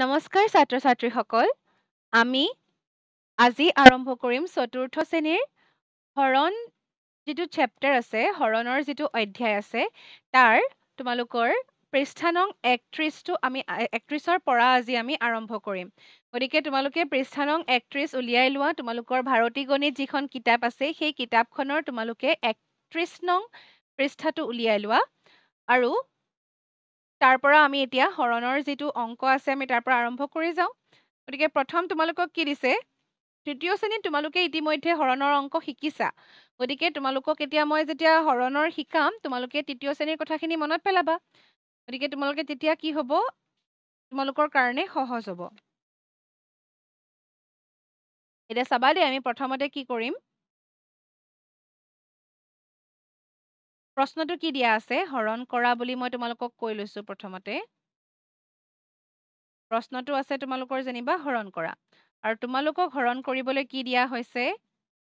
নমস্কাৰ ছাত্ৰ ছাত্ৰীসকল আমি আজি আৰম্ভ কৰিম চতুৰ্থ শ্ৰেণীৰ হৰণ যিটো চেপ্টাৰ আছে হৰণৰ যিটো অধ্যায় আছে তাৰ তোমালোকৰ পৃষ্ঠানং একত্ৰিছটো আমি একত্ৰিছৰ পৰা আজি আমি আৰম্ভ কৰিম গতিকে তোমালোকে পৃষ্ঠানং একত্ৰিছ উলিয়াই লোৱা তোমালোকৰ ভাৰতী গণিত যিখন কিতাপ আছে সেই কিতাপখনৰ তোমালোকে একত্ৰিছ নং পৃষ্ঠাটো উলিয়াই লোৱা আৰু তাৰ পৰা আমি এতিয়া হৰণৰ যিটো অংক আছে আমি তাৰ পৰা আৰম্ভ কৰি যাওঁ গতিকে প্ৰথম তোমালোকক কি দিছে তৃতীয় শ্ৰেণীত তোমালোকে ইতিমধ্যে হৰণৰ অংক শিকিছা গতিকে তোমালোকক এতিয়া মই যেতিয়া হৰণৰ শিকাম তোমালোকে তৃতীয় শ্ৰেণীৰ কথাখিনি মনত পেলাবা গতিকে তোমালোকে তেতিয়া কি হ'ব তোমালোকৰ কাৰণে সহজ হ'ব এতিয়া চাবা দেই আমি প্ৰথমতে কি কৰিম প্ৰশ্নটো কি দিয়া আছে হৰণ কৰা বুলি মই তোমালোকক কৈ লৈছোঁ প্ৰথমতে প্ৰশ্নটো আছে তোমালোকৰ যেনিবা হৰণ কৰা আৰু তোমালোকক হৰণ কৰিবলৈ কি দিয়া হৈছে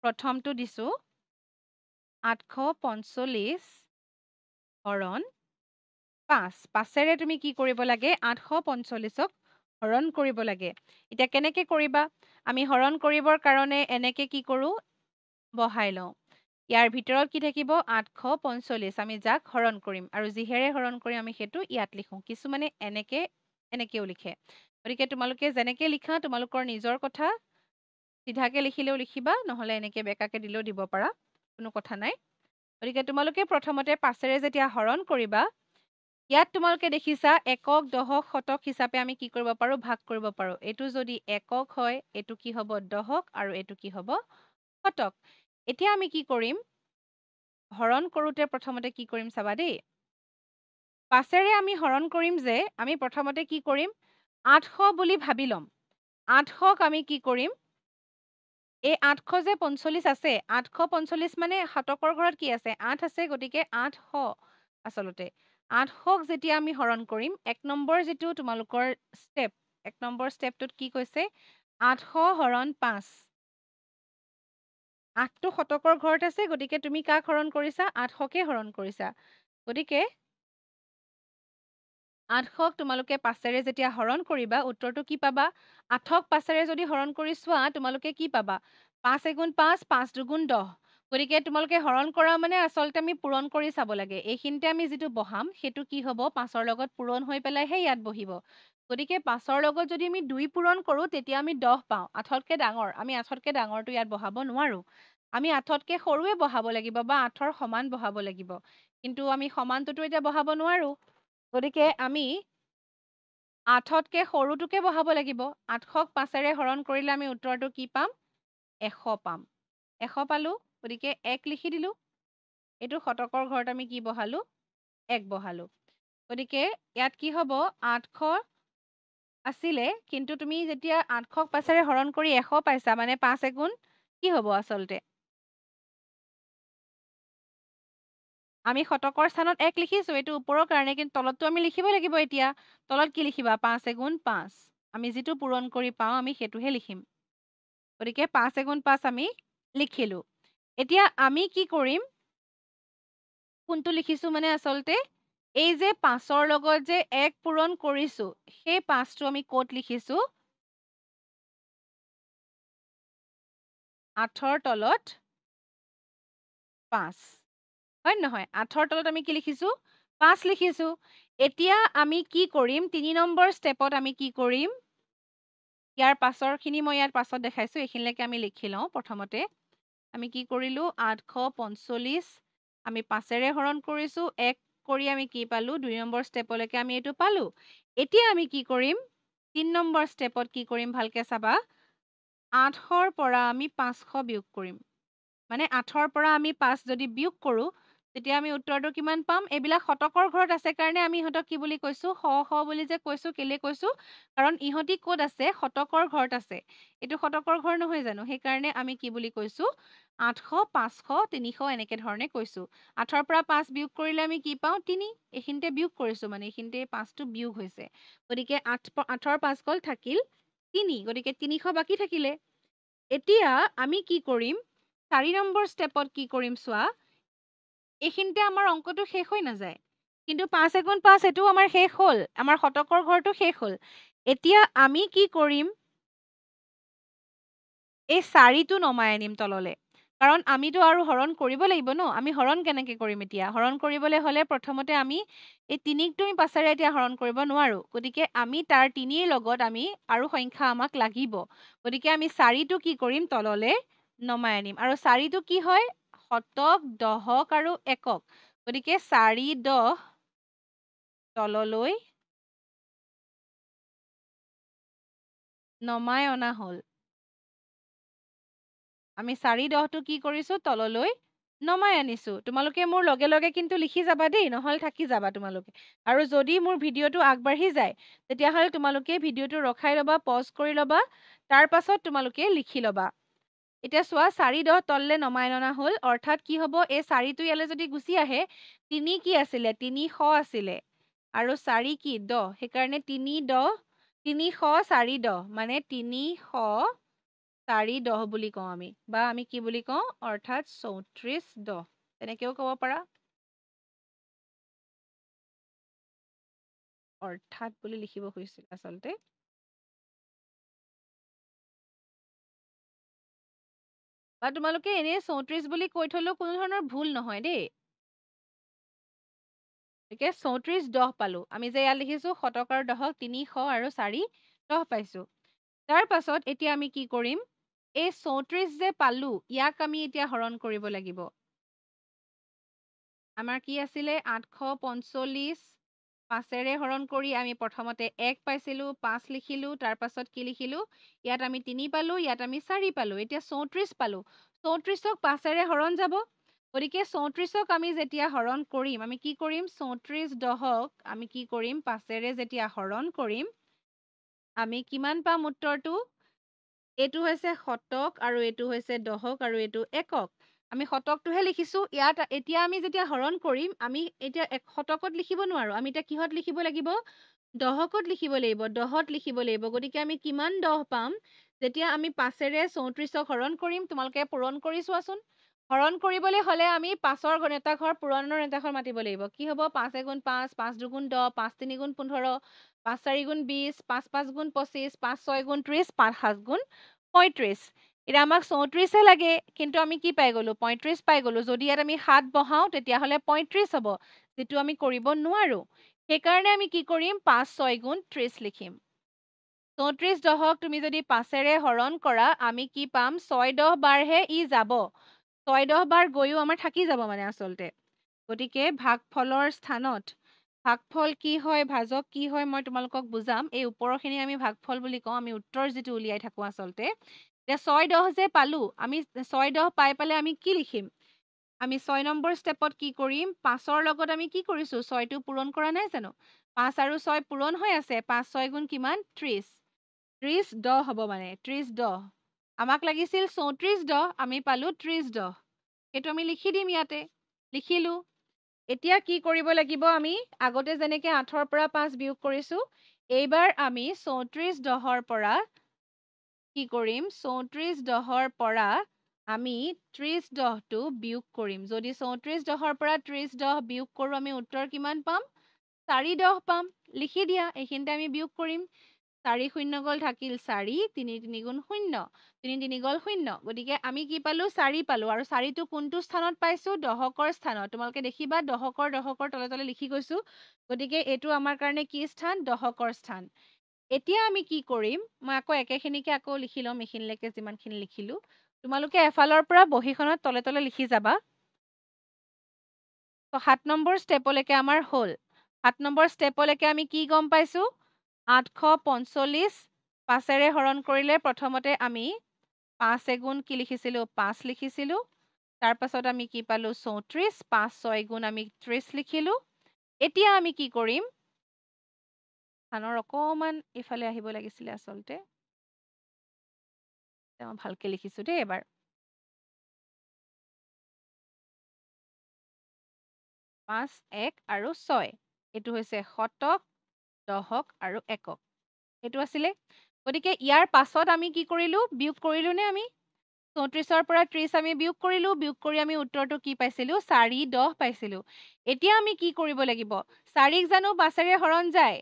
প্ৰথমটো দিছোঁ আঠশ পঞ্চল্লিছ হৰণ পাঁচ পাঁচেৰে তুমি কি কৰিব লাগে আঠশ পঞ্চল্লিছক হৰণ কৰিব লাগে এতিয়া কেনেকৈ কৰিবা আমি হৰণ কৰিবৰ কাৰণে এনেকৈ কি কৰোঁ বহাই লওঁ ইয়াৰ ভিতৰত কি থাকিব আঠশ পঞ্চল্লিছ আমি যাক হৰণ কৰিম আৰু যিহেৰে হৰণ কৰিম আমি সেইটো ইয়াত লিখোঁ কিছুমানে এনেকে এনেকেও লিখে গতিকে তোমালোকে যেনেকৈ লিখা তোমালোকৰ নিজৰ কথা চিধাকৈ লিখিলেও লিখিবা নহ'লে এনেকৈ বেকাকৈ দিলেও দিব পাৰা কোনো কথা নাই গতিকে তোমালোকে প্ৰথমতে পাছেৰে যেতিয়া হৰণ কৰিবা ইয়াত তোমালোকে দেখিছা একক দহক শতক হিচাপে আমি কি কৰিব পাৰোঁ ভাগ কৰিব পাৰোঁ এইটো যদি একক হয় এইটো কি হ'ব দহক আৰু এইটো কি হ'ব শতক এতিয়া আমি কি কৰিম হৰণ কৰোতে প্ৰথমতে কি কৰিম চাবা দেই পাছেৰে আমি হৰণ কৰিম যে আমি প্ৰথমতে কি কৰিম আঠশ বুলি ভাবি ল'ম আঠশক আমি কি কৰিম এই আঠশ যে পঞ্চল্লিছ আছে আঠশ পঞ্চল্লিছ মানে সাতকৰ ঘৰত কি আছে আঠ আছে গতিকে আঠশ আচলতে আঠশক যেতিয়া আমি হৰণ কৰিম এক নম্বৰ যিটো তোমালোকৰ ষ্টেপ এক নম্বৰ ষ্টেপটোত কি কৈছে আঠশ হৰণ পাঁচ আঠটো শতকৰ ঘৰত আছে গতিকে তুমি কাক হৰণ কৰিছা আঠশকে হৰণ কৰিছা গতিকে আঠশক তোমালোকে পাছেৰে যেতিয়া হৰণ কৰিবা উত্তৰটো কি পাবা আঠক পাছেৰে যদি হৰণ কৰি চোৱা তোমালোকে কি পাবা পাঁচ এগুণ পাঁচ পাঁচ দুগুণ দহ গতিকে তোমালোকে হৰণ কৰা মানে আচলতে আমি পূৰণ কৰি চাব লাগে এইখিনিতে আমি যিটো বহাম সেইটো কি হ'ব পাঁচৰ লগত পূৰণ হৈ পেলাইহে ইয়াত বহিব গতিকে পাঁচৰ লগত যদি আমি দুই পূৰণ কৰোঁ তেতিয়া আমি দহ পাওঁ আঠতকৈ ডাঙৰ আমি আঠতকৈ ডাঙৰটো ইয়াত বহাব নোৱাৰোঁ আমি আঠতকৈ সৰুৱে বহাব লাগিব বা আঠৰ সমান বহাব লাগিব কিন্তু আমি সমানটোতো এতিয়া বহাব নোৱাৰোঁ গতিকে আমি আঠতকৈ সৰুটোকে বহাব লাগিব আঠশক পাঁচেৰে হৰণ কৰিলে আমি উত্তৰটো কি পাম এশ পাম এশ পালোঁ গতিকে এক লিখি দিলোঁ এইটো শতকৰ ঘৰত আমি কি বহালোঁ এক বহালোঁ গতিকে ইয়াত কি হ'ব আঠশ আছিলে কিন্তু তুমি যেতিয়া আঠশক পাইছাৰে হৰণ কৰি এশ পাইছা মানে পাঁচ এগুণ কি হ'ব আচলতে আমি শতকৰ স্থানত এক লিখিছোঁ এইটো ওপৰৰ কাৰণে কিন্তু তলতটো আমি লিখিব লাগিব এতিয়া তলত কি লিখিবা পাঁচ এগুণ পাঁচ আমি যিটো পূৰণ কৰি পাওঁ আমি সেইটোহে লিখিম গতিকে পাঁচ এগুণ পাঁচ আমি লিখিলোঁ এতিয়া আমি কি কৰিম কোনটো লিখিছোঁ মানে আচলতে এই যে পাঁচৰ লগত যে এক পূৰণ কৰিছোঁ সেই পাঁচটো আমি ক'ত লিখিছোঁ আঠৰ তলত পাঁচ হয় নে নহয় আঠৰ তলত আমি কি লিখিছোঁ পাঁচ লিখিছোঁ এতিয়া আমি কি কৰিম তিনি নম্বৰ ষ্টেপত আমি কি কৰিম ইয়াৰ পাছৰখিনি মই ইয়াত পাছত দেখাইছোঁ এইখিনিলৈকে আমি লিখি লওঁ প্ৰথমতে আমি কি কৰিলোঁ আঠশ পঞ্চল্লিছ আমি পাঁচেৰে হৰণ কৰিছোঁ এক কৰি আমি কি পালো দুই নম্বৰ ষ্টেপলৈকে আমি এইটো পালো এতিয়া আমি কি কৰিম তিন নম্বৰ ষ্টেপত কি কৰিম ভালকে চাবা আঠৰ পৰা আমি পাঁচশ বিয়োগ কৰিম মানে আঠৰ পৰা আমি পাঁচ যদি বিয়োগ কৰো তেতিয়া আমি উত্তৰটো কিমান পাম এইবিলাক শতকৰ ঘৰত আছে কাৰণে আমি ইহঁতক কি বুলি কৈছো শ শ বুলি যে কৈছো কেলে কৈছো কাৰণ ইহঁতি ক'ত আছে শতকৰ ঘৰত আছে এইটো শতকৰ ঘৰ নহয় জানো সেইকাৰণে আমি কি বুলি কৈছোঁ আঠশ পাঁচশ তিনিশ এনেকে ধৰণে কৈছো আঠৰ পৰা পাঁচ বিয়োগ কৰিলে আমি কি পাওঁ তিনি এইখিনিতে বিয়োগ কৰিছো মানে এইখিনিতে পাঁচটো বিয়োগ হৈছে গতিকে আঠ আঠৰ পাঁচ গ'ল থাকিল তিনি গতিকে তিনিশ বাকী থাকিলে এতিয়া আমি কি কৰিম চাৰি নম্বৰ ষ্টেপত কি কৰিম চোৱা এইখিনিতে আমাৰ অংকটো শেষ হৈ নাযায় কিন্তু পাঁচ এগুণ পাঁচ এইটো আমাৰ শেষ হ'ল আমাৰ শতকৰ ঘৰটো শেষ হ'ল এতিয়া আমি কি কৰিম এই চাৰিটো নমাই আনিম তললৈ কাৰণ আমিতো আৰু হৰণ কৰিব লাগিব ন আমি হৰণ কেনেকে কৰিম এতিয়া হৰণ কৰিবলৈ হ'লে প্ৰথমতে আমি এই তিনিকটো আমি পাছেৰে এতিয়া হৰণ কৰিব নোৱাৰো গতিকে আমি তাৰ তিনিৰ লগত আমি আৰু সংখ্যা আমাক লাগিব গতিকে আমি চাৰিটো কি কৰিম তললৈ নমাই আনিম আৰু চাৰিটো কি হয় শতক দহক আৰু একক গতিকে চাৰি দহ তললৈ নমাই অনা হ'ল আমি চাৰি দহটো কি কৰিছোঁ তললৈ নমাই আনিছোঁ তোমালোকে মোৰ লগে লগে কিন্তু লিখি যাবা দেই নহ'লে থাকি যাবা তোমালোকে আৰু যদি মোৰ ভিডিঅ'টো আগবাঢ়ি যায় তেতিয়াহ'লে তোমালোকে ভিডিঅ'টো ৰখাই ল'বা পজ কৰি ল'বা তাৰপাছত তোমালোকে লিখি ল'বা এতিয়া চোৱা চাৰি দহ তললৈ নমাই ননা হ'ল অৰ্থাৎ কি হ'ব এই চাৰিটো ইয়ালৈ যদি গুচি আহে তিনি কি আছিলে তিনিশ আছিলে আৰু চাৰি কি দহ সেইকাৰণে তিনি দহ তিনিশ চাৰি দহ মানে তিনিশ চাৰি দহ বুলি কওঁ আমি বা আমি কি বুলি কওঁ অৰ্থাৎ চৌত্ৰিশ দহ তেনেকেও ক'ব পাৰা অৰ্থাৎ বুলি লিখিব খুজিছিল আচলতে বা তোমালোকে এনেই চৌত্ৰিছ বুলি কৈ থ'লেও কোনো ধৰণৰ ভুল নহয় দেই গতিকে চৌত্ৰিছ দহ পালোঁ আমি যে ইয়াত লিখিছোঁ শতকৰ দহক তিনিশ আৰু চাৰি দহ পাইছো তাৰ পাছত এতিয়া আমি কি কৰিম এই চৌত্ৰিছ যে পালোঁ ইয়াক আমি এতিয়া হৰণ কৰিব লাগিব আমাৰ কি আছিলে আঠশ পঞ্চল্লিছ পাঁচেৰে হৰণ কৰি আমি প্ৰথমতে এক পাইছিলোঁ পাঁচ লিখিলোঁ তাৰপাছত কি লিখিলোঁ ইয়াত আমি তিনি পালো ইয়াত আমি চাৰি পালোঁ এতিয়া চৌত্ৰিছ পালোঁ চৌত্ৰিশক পাঁচেৰে হৰণ যাব গতিকে চৌত্ৰিশক আমি যেতিয়া হৰণ কৰিম আমি কি কৰিম চৌত্ৰিছ দহক আমি কি কৰিম পাঁচেৰে যেতিয়া হৰণ কৰিম আমি কিমান পাম উত্তৰটো এইটো হৈছে শতক আৰু এইটো হৈছে দহক আৰু এইটো একক আমি শতকটোহে লিখিছোঁ ইয়াত এতিয়া আমি যেতিয়া হৰণ কৰিম আমি এতিয়া এক শতকত লিখিব নোৱাৰোঁ আমি এতিয়া কিহত লিখিব লাগিব দহকত লিখিব লাগিব দহত লিখিব লাগিব গতিকে আমি কিমান দহ পাম যেতিয়া আমি পাঁচেৰে চৌত্ৰিছক হৰণ কৰিম তোমালোকে পূৰণ কৰি চোৱাচোন হৰণ কৰিবলৈ হ'লে আমি পাঁচৰ গণেতাঘৰ পুৰণৰ নেতাঘৰ মাতিব লাগিব কি হ'ব পাঁচ এগুণ পাঁচ পাঁচ দুগুণ দহ পাঁচ তিনিগুণ পোন্ধৰ পাঁচ চাৰিগুণ বিছ পাঁচ পাঁচ গুণ পঁচিছ পাঁচ ছয় গুণ ত্ৰিছ পাঁচ সাত গুণ পঁয়ত্ৰিছ এতিয়া আমাক চৌত্ৰিশে লাগে কিন্তু আমি কি পাই গলো পঁয়ত্ৰিছ পাই গ'লোঁ যদি ইয়াত আমি সাত বহাওঁ তেতিয়াহ'লে পঁয়ত্ৰিছ হ'ব যিটো আমি কৰিব নোৱাৰোঁ সেইকাৰণে আমি কি কৰিম পাঁচ ছয় গুণ ত্ৰিছ লিখিম চৌত্ৰিছ দহক তুমি যদি পাঁচেৰে হৰণ কৰা আমি কি পাম ছয় দহ বাৰহে ই যাব ছয় দহ বাৰ গৈও আমাৰ থাকি যাব মানে আচলতে গতিকে ভাগ ফলৰ স্থানত ভাগফল কি হয় ভাজক কি হয় মই তোমালোকক বুজাম এই ওপৰৰখিনি আমি ভাগফল বুলি কওঁ আমি উত্তৰ যিটো উলিয়াই থাকোঁ আচলতে যে ছয় দহ যে পালোঁ আমি ছয় দহ পাই পেলাই আমি কি লিখিম আমি ছয় নম্বৰ ষ্টেপত কি কৰিম পাঁচৰ লগত আমি কি কৰিছোঁ ছয়টো পূৰণ কৰা নাই জানো পাঁচ আৰু ছয় পূৰণ হৈ আছে পাঁচ ছয় গুণ কিমান ত্ৰিছ ত্ৰিছ দহ হ'ব মানে ত্ৰিছ দহ আমাক লাগিছিল চৌত্ৰিছ দহ আমি পালোঁ ত্ৰিছ দহ সেইটো আমি লিখি দিম ইয়াতে লিখিলোঁ এতিয়া কি কৰিব লাগিব আমি আগতে যেনেকৈ আঠৰ পৰা পাঁচ বিয়োগ কৰিছোঁ এইবাৰ আমি চৌত্ৰিছ দহৰ পৰা কি কৰিম চৌত্ৰিশ দহৰ পৰা আমি ত্ৰিশ দহটো বিয়োগ কৰিম যদি চৌত্ৰিশ দহৰ পৰা ত্ৰিছ দহ বিয়োগ কৰোঁ আমি উত্তৰ কিমান পাম চাৰি দহ পাম লিখি দিয়া এইখিনিতে আমি বিয়োগ কৰিম চাৰি শূন্য গ'ল থাকিল চাৰি তিনি তিনি গুণ শূন্য তিনি তিনি গ'ল শূন্য গতিকে আমি কি পালো চাৰি পালো আৰু চাৰিটো কোনটো স্থানত পাইছো দশকৰ স্থানত তোমালোকে দেখিবা দশকৰ দশকৰ তলে তলে লিখি গৈছো গতিকে এইটো আমাৰ কাৰণে কি স্থান দশকৰ স্থান এতিয়া আমি কি কৰিম মই আকৌ একেখিনিকে আকৌ লিখি ল'ম এইখিনিলৈকে যিমানখিনি লিখিলোঁ তোমালোকে এফালৰ পৰা বহীখনত তলে তলে লিখি যাবা তো সাত নম্বৰ ষ্টেপলৈকে আমাৰ হ'ল সাত নম্বৰ ষ্টেপলৈকে আমি কি গম পাইছোঁ আঠশ পঞ্চল্লিছ পাঁচেৰে হৰণ কৰিলে প্ৰথমতে আমি পাঁচ এগুণ কি লিখিছিলোঁ পাঁচ লিখিছিলোঁ তাৰপাছত আমি কি পালোঁ চৌত্ৰিছ পাঁচ ছয় গুণ আমি ত্ৰিছ লিখিলোঁ এতিয়া আমি কি কৰিম আনৰ অকণমান এইফালে আহিব লাগিছিলে আচলতে মই ভালকে লিখিছোঁ দেই এবাৰ পাঁচ এক আৰু ছয় এইটো হৈছে শতক দহক আৰু একক এইটো আছিলে গতিকে ইয়াৰ পাছত আমি কি কৰিলোঁ বিয়োগ নে আমি চৌত্ৰিছৰ পৰা ত্ৰিছ আমি বিয়োগ কৰিলোঁ বিয়োগ কৰি আমি উত্তৰটো কি পাইছিলোঁ চাৰি দহ পাইছিলোঁ এতিয়া আমি কি কৰিব লাগিব চাৰিক জানো পাঁচেৰে হৰণ যায়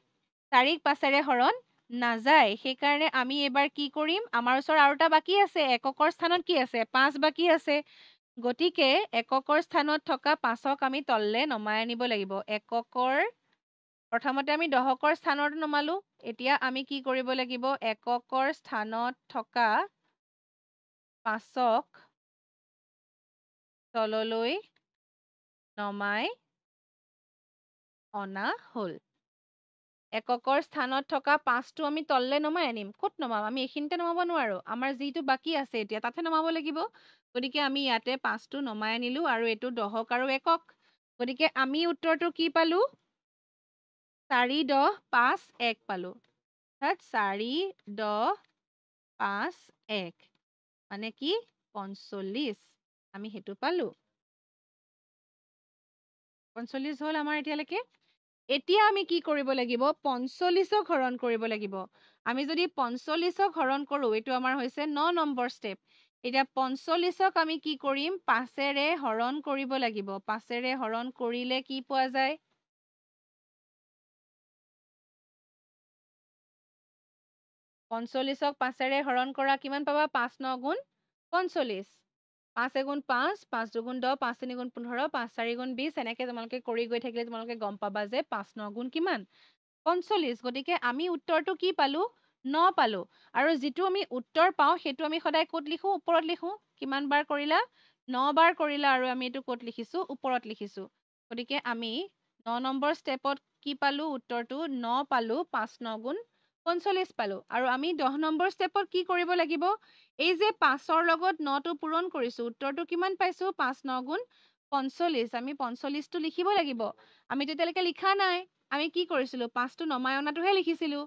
তাৰিখ পাছেৰে হৰণ নাযায় সেইকাৰণে আমি এইবাৰ কি কৰিম আমাৰ ওচৰত আৰু এটা বাকী আছে এককৰ স্থানত কি আছে পাঁচ বাকী আছে গতিকে এককৰ স্থানত থকা পাঁচক আমি তললৈ নমাই আনিব লাগিব এককৰ প্ৰথমতে আমি দহকৰ স্থানত নমালো এতিয়া আমি কি কৰিব লাগিব এককৰ স্থানত থকা পাঁচক তললৈ নমাই অনা হ'ল এককৰ স্থানত থকা পাঁচটো আমি তললে নমাই আনিম ক'ত নমাম আমি এইখিনিতে নমাব নোৱাৰোঁ আমাৰ যিটো বাকী আছে এতিয়া তাতে নমাব লাগিব গতিকে আমি ইয়াতে পাঁচটো নমাই আনিলোঁ আৰু এইটো দহক আৰু একক গতিকে আমি উত্তৰটো কি পালোঁ চাৰি দহ পাঁচ এক পালোঁ অৰ্থাৎ চাৰি দহ পাঁচ এক মানে কি পঞ্চল্লিছ আমি সেইটো পালোঁ পঞ্চল্লিছ হ'ল আমাৰ এতিয়ালৈকে এতিয়া আমি কি কৰিব লাগিব পঞ্চল্লিছক হৰণ কৰিব লাগিব আমি যদি পঞ্চল্লিছক হৰণ কৰো এইটো আমাৰ হৈছে ন নম্বৰ ষ্টেপ এতিয়া পঞ্চল্লিছক আমি কি কৰিম পাঁচেৰে হৰণ কৰিব লাগিব পাঁচেৰে হৰণ কৰিলে কি পোৱা যায় পঞ্চল্লিছক পাঁচেৰে হৰণ কৰা কিমান পাবা পাঁচ ন গুণ পঞ্চল্লিছ পাঁচ এগুণ পাঁচ পাঁচ দুগুণ দহ পাঁচ তিনি গুণ পোন্ধৰ পাঁচ চাৰিগুণ বিছ এনেকৈ তোমালোকে কৰি গৈ থাকিলে তোমালোকে গম পাবা যে পাঁচ ন গুণ কিমান পঞ্চল্লিছ গতিকে আমি উত্তৰটো কি পালোঁ ন পালোঁ আৰু যিটো আমি উত্তৰ পাওঁ সেইটো আমি সদায় ক'ত লিখোঁ ওপৰত লিখোঁ কিমান বাৰ কৰিলা ন বাৰ কৰিলা আৰু আমি এইটো ক'ত লিখিছোঁ ওপৰত লিখিছোঁ গতিকে আমি ন নম্বৰ ষ্টেপত কি পালোঁ উত্তৰটো ন পালোঁ পাঁচ ন গুণ পঞ্চল্লিছ পালোঁ আৰু আমি দহ নম্বৰ ষ্টেপত কি কৰিব লাগিব এই যে পাঁচৰ লগত নটো পূৰণ কৰিছোঁ উত্তৰটো কিমান পাইছোঁ পাঁচ ন গুণ পঞ্চল্লিছ আমি পঞ্চল্লিছটো লিখিব লাগিব আমি তেতিয়ালৈকে লিখা নাই আমি কি কৰিছিলোঁ পাঁচটো নমাই অনাটোহে লিখিছিলোঁ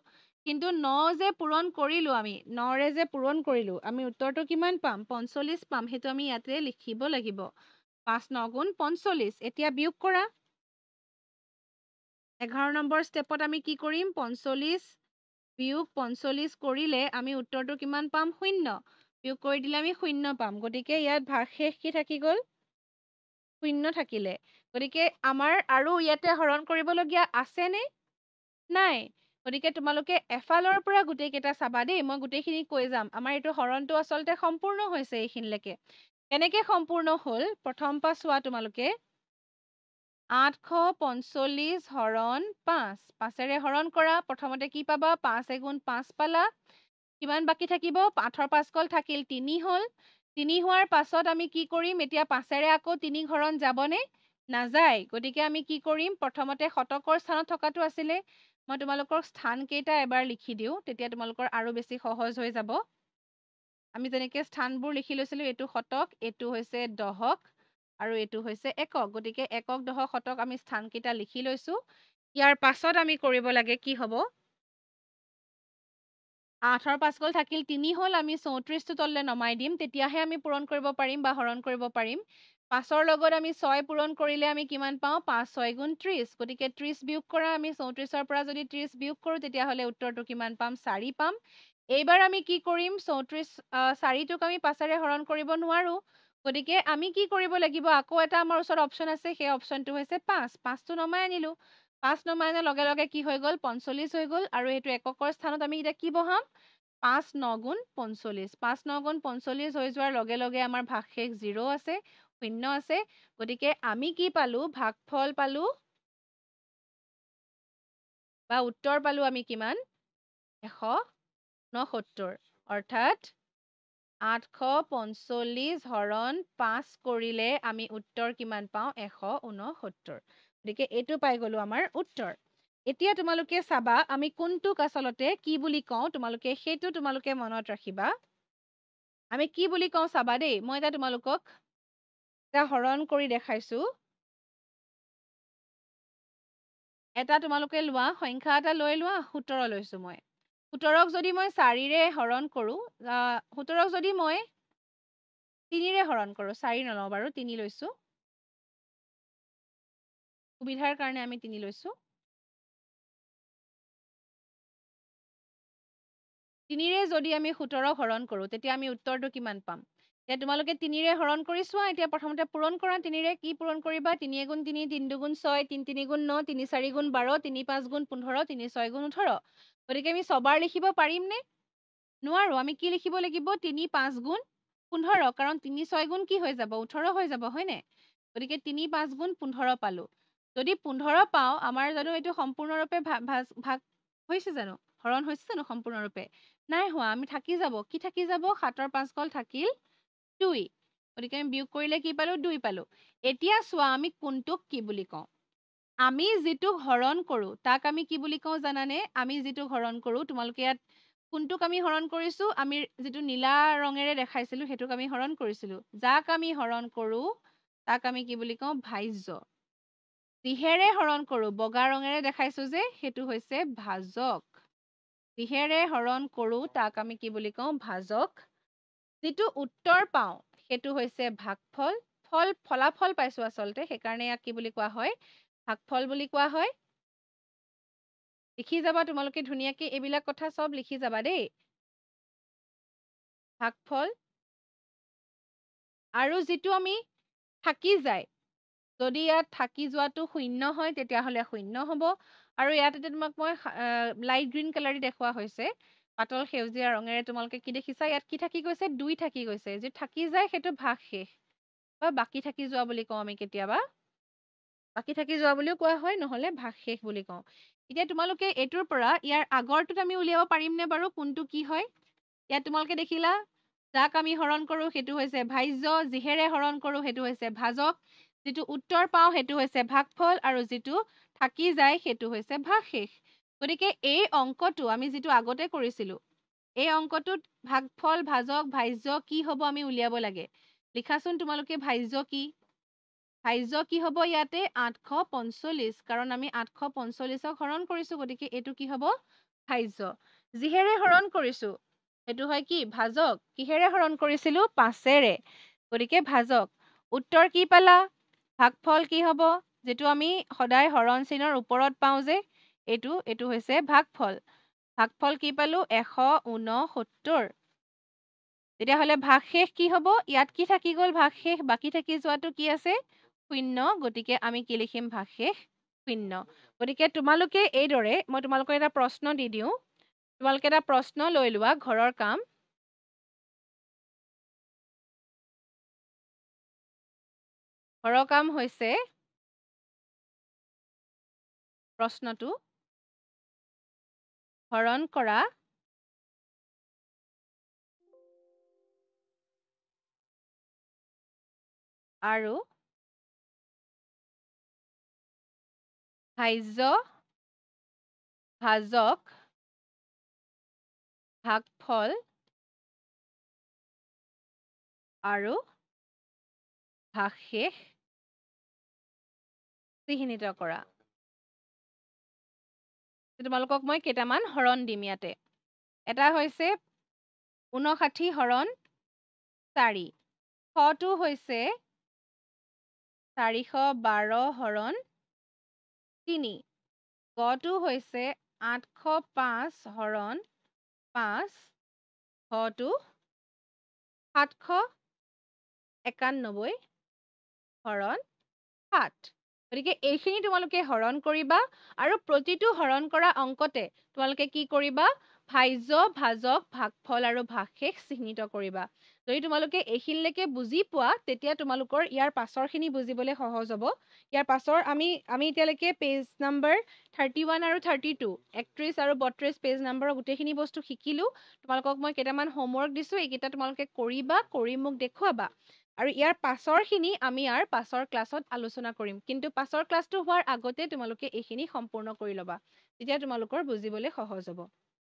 কিন্তু ন যে পূৰণ কৰিলোঁ আমি নৰে যে পূৰণ কৰিলোঁ আমি উত্তৰটো কিমান পাম পঞ্চল্লিছ পাম সেইটো আমি ইয়াতে লিখিব লাগিব পাঁচ ন গুণ পঞ্চল্লিছ এতিয়া বিয়োগ কৰা এঘাৰ নম্বৰ ষ্টেপত আমি কি কৰিম পঞ্চল্লিছ বিয়োগ পঞ্চল্লিছ কৰিলে আমি উত্তৰটো কিমান পাম শূন্য বিয়োগ কৰি দিলে আমি শূন্য পাম গতিকে ইয়াত ভাগশেষ কি থাকি গ'ল শূন্য থাকিলে গতিকে আমাৰ আৰু ইয়াতে হৰণ কৰিবলগীয়া আছেনে নাই গতিকে তোমালোকে এফালৰ পৰা গোটেইকেইটা চাবা দেই মই গোটেইখিনি কৈ যাম আমাৰ এইটো হৰণটো আচলতে সম্পূৰ্ণ হৈছে এইখিনিলৈকে কেনেকৈ সম্পূৰ্ণ হ'ল প্ৰথম পৰা চোৱা তোমালোকে আঠশ পঞ্চল্লিছ হৰণ পাঁচ পাঁচেৰে হৰণ কৰা প্ৰথমতে কি পাবা পাঁচ এগুণ পাঁচ পালা কিমান বাকী থাকিব আঠৰ পাঁচকল থাকিল তিনি হ'ল তিনি হোৱাৰ পাছত আমি কি কৰিম এতিয়া পাঁচেৰে আকৌ তিনি হৰণ যাবনে নাযায় গতিকে আমি কি কৰিম প্ৰথমতে শতকৰ স্থানত থকাটো আছিলে মই তোমালোকৰ স্থানকেইটা এবাৰ লিখি দিওঁ তেতিয়া তোমালোকৰ আৰু বেছি সহজ হৈ যাব আমি যেনেকৈ স্থানবোৰ লিখি লৈছিলোঁ এইটো শতক এইটো হৈছে দহক আৰু এইটো হৈছে একক গতিকে একক দহ শতক আমি স্থানকেইটা লিখি লৈছোঁ ইয়াৰ পাছত আমি কৰিব লাগে কি হ'ব আঠৰ পাঁচকল থাকিল তিনি হ'ল আমি চৌত্ৰিছটো তললৈ নমাই দিম তেতিয়াহে আমি পূৰণ কৰিব পাৰিম বা হৰণ কৰিব পাৰিম পাঁচৰ লগত আমি ছয় পূৰণ কৰিলে আমি কিমান পাওঁ পাঁচ ছয় গুণ ত্ৰিশ গতিকে ত্ৰিশ বিয়োগ কৰা আমি চৌত্ৰিশৰ পৰা যদি ত্ৰিশ বিয়োগ কৰোঁ তেতিয়াহ'লে উত্তৰটো কিমান পাম চাৰি পাম এইবাৰ আমি কি কৰিম চৌত্ৰিছ চাৰিটোক আমি পাছেৰে হৰণ কৰিব নোৱাৰোঁ গতিকে আমি কি কৰিব লাগিব আকৌ এটা আমাৰ ওচৰত অপশ্যন আছে সেই অপশ্যনটো হৈছে পাঁচ পাঁচটো নমাই আনিলোঁ পাঁচ নমাই অনাৰ লগে লগে কি হৈ গ'ল পঞ্চল্লিছ হৈ গ'ল আৰু সেইটো এককৰ স্থানত আমি এতিয়া কি বহাম পাঁচ ন গুণ পঞ্চল্লিছ পাঁচ ন গুণ পঞ্চল্লিছ হৈ যোৱাৰ লগে লগে আমাৰ ভাগশেষ জিৰ' আছে শূন্য আছে গতিকে আমি কি পালোঁ ভাগফল পালোঁ বা উত্তৰ পালোঁ আমি কিমান এশ ঊনসত্তৰ অৰ্থাৎ আঠশ পঞ্চল্লিশ হৰণ পাঁচ কৰিলে আমি উত্তৰ কিমান পাওঁ এশ ঊনসত্তৰ গতিকে এইটো পাই গলো আমাৰ উত্তৰ এতিয়া তোমালোকে চাবা আমি কোনটোক আচলতে কি বুলি কওঁ তোমালোকে সেইটো তোমালোকে মনত ৰাখিবা আমি কি বুলি কওঁ চাবা দেই মই এতিয়া তোমালোকক এটা হৰণ কৰি দেখাইছো এটা তোমালোকে লোৱা সংখ্যা এটা লৈ লোৱা সোতৰ লৈছোঁ মই সোতৰক যদি মই চাৰিৰে হৰণ কৰোঁ সোতৰক যদি মই তিনিৰে হৰণ কৰোঁ চাৰি নলওঁ বাৰু তিনি লৈছোঁ সুবিধাৰ কাৰণে আমি তিনি লৈছোঁ তিনিৰে যদি আমি সোতৰক হৰণ কৰোঁ তেতিয়া আমি উত্তৰটো কিমান পাম এতিয়া তোমালোকে তিনিৰে হৰণ কৰি চোৱা এতিয়া প্ৰথমতে পূৰণ কৰা তিনিৰে কি পূৰণ কৰিবা তিনি এগুণ তিনি তিনি দুগুণ ছয় তিনি তিনিগুণ ন তিনি চাৰিগুণ বাৰ তিনি পাঁচ গুণ পোন্ধৰ তিনি ছয় গুণ ওঠৰ গতিকে আমি ছবাৰ লিখিব পাৰিমনে নোৱাৰোঁ আমি কি লিখিব লাগিব তিনি পাঁচ গুণ পোন্ধৰ কাৰণ তিনি ছয় গুণ কি হৈ যাব ওঠৰ হৈ যাব হয়নে গতিকে তিনি পাঁচ গুণ পোন্ধৰ পালোঁ যদি পোন্ধৰ পাওঁ আমাৰ জানো এইটো সম্পূৰ্ণৰূপে ভাগ ভাগ হৈছে জানো হৰণ হৈছে জানো সম্পূৰ্ণৰূপে নাই হোৱা আমি থাকি যাব কি থাকি যাব সাতৰ পাঁচ কল থাকিল দুই গতিকে আমি বিয়োগ কৰিলে কি পালোঁ দুই পালোঁ এতিয়া চোৱা আমি কোনটোক কি বুলি কওঁ আমি যিটো হৰণ কৰো তাক আমি কি বুলি কওঁ জানানে আমি যিটো হৰণ কৰো তোমালোকে ইয়াত কোনটোক আমি হৰণ কৰিছো আমি যিটো নীলা ৰঙেৰে দেখাইছিলো সেইটোক আমি হৰণ কৰিছিলো যাক আমি হৰণ কৰো তাক আমি কি বুলি কওঁ ভাজ্য যিহেৰে হৰণ কৰো বগা ৰঙেৰে দেখাইছো যে সেইটো হৈছে ভাজক যিহেৰে হৰণ কৰো তাক আমি কি বুলি কওঁ ভাজক যিটো উত্তৰ পাওঁ সেইটো হৈছে ভাগফল ফল ফলাফল পাইছো আচলতে সেইকাৰণে ইয়াক কি বুলি কোৱা হয় ভাগফল বুলি কোৱা হয় লিখি যাবা তোমালোকে ধুনীয়াকৈ এইবিলাক কথা চব লিখি যাবা দেই ভাগফল আৰু যিটো আমি থাকি যায় যদি ইয়াত থাকি যোৱাটো শূন্য হয় তেতিয়াহ'লে শূন্য হ'ব আৰু ইয়াত এতিয়া তোমাক মই লাইট গ্ৰীণ কালাৰ দি দেখুওৱা হৈছে পাতল সেউজীয়া ৰঙেৰে তোমালোকে কি দেখিছা ইয়াত কি থাকি গৈছে দুই থাকি গৈছে যি থাকি যায় সেইটো ভাগ শেষ বা বাকী থাকি যোৱা বুলি কওঁ আমি কেতিয়াবা বাকি থাকি যোৱা বুলিও কোৱা হয় নহ'লে ভাগ শেষ বুলি কওঁ এতিয়া তোমালোকে এইটোৰ পৰা ইয়াৰ আগৰটোত আমি উলিয়াব পাৰিমনে বাৰু কোনটো কি হয় ইয়াত তোমালোকে দেখিলা যাক আমি হৰণ কৰো সেইটো হৈছে ভাজ্য যিহেৰে হৰণ কৰো সেইটো হৈছে ভাজক যিটো উত্তৰ পাওঁ সেইটো হৈছে ভাগফল আৰু যিটো থাকি যায় সেইটো হৈছে ভাগ শেষ গতিকে এই অংকটো আমি যিটো আগতে কৰিছিলো এই অংকটোত ভাগফল ভাজক ভাজ্য কি হ'ব আমি উলিয়াব লাগে লিখাচোন তোমালোকে ভাজ্য কি সাহায্য কি হ'ব ইয়াতে আঠশ পঞ্চল্লিশ কাৰণ আমি আঠশ পঞ্চল্লিশক হৰণ কৰিছো গতিকে এইটো কি হ'ব সাহায্য যিহেৰে হৰণ কৰিছো সেইটো হয় কি ভাজক কিহেৰে হৰণ কৰিছিলো পাঁচেৰে গতিকে ভাজক উত্তৰ কি পালা ভাগফল কি হ'ব যিটো আমি সদায় হৰণ চিনৰ ওপৰত পাওঁ যে এইটো এইটো হৈছে ভাগফল ভাগফল কি পালো এশ ঊনসত্তৰ তেতিয়াহ'লে ভাগশেষ কি হ'ব ইয়াত কি থাকি গ'ল ভাগশেষ বাকী থাকি যোৱাটো কি আছে শূন্য গতিকে আমি কি লিখিম ভাষেষ শূন্য গতিকে তোমালোকে এইদৰে মই তোমালোকক এটা প্ৰশ্ন দি দিওঁ তোমালোকে এটা প্ৰশ্ন লৈ লোৱা ঘৰৰ কাম ঘৰৰ কাম হৈছে প্ৰশ্নটো হৰণ কৰা আৰু ভাজ্য ভাজক ভাগফল আৰু ভাগশেষ চিহ্নিত কৰা তোমালোকক মই কেইটামান হৰণ দিম ইয়াতে এটা হৈছে ঊনষাঠি হৰণ চাৰি শটো হৈছে চাৰিশ বাৰ হৰণ তিনি গটো হৈছে আঠশ পাঁচ হৰণ পাঁচ টো সাতশ একান্নব্বৈ হৰণ সাত গতিকে এইখিনি তোমালোকে হৰণ কৰিবা আৰু প্ৰতিটো হৰণ কৰা অংকতে তোমালোকে কি কৰিবা ভাজ্য ভাজক ভাগফল আৰু ভাগশেষ চিহ্নিত কৰিবা যদি তোমালোকে এইখিনিলৈকে বুজি পোৱা তেতিয়া তোমালোকৰ ইয়াৰ পাছৰখিনি বুজিবলৈ সহজ হ'ব ইয়াৰ পাছৰ আমি আমি এতিয়ালৈকে পেজ নম্বৰ থাৰ্টি ওৱান আৰু থাৰ্টি টু একত্ৰিছ আৰু বত্ৰিছ পেজ নম্বৰৰ গোটেইখিনি বস্তু শিকিলো তোমালোকক মই কেইটামান হোমৱৰ্ক দিছো এইকেইটা তোমালোকে কৰিবা কৰি মোক দেখুৱাবা আৰু ইয়াৰ পাছৰখিনি আমি ইয়াৰ পাছৰ ক্লাছত আলোচনা কৰিম কিন্তু পাছৰ ক্লাছটো হোৱাৰ আগতে তোমালোকে এইখিনি সম্পূৰ্ণ কৰি ল'বা তেতিয়া তোমালোকৰ বুজিবলৈ সহজ হ'ব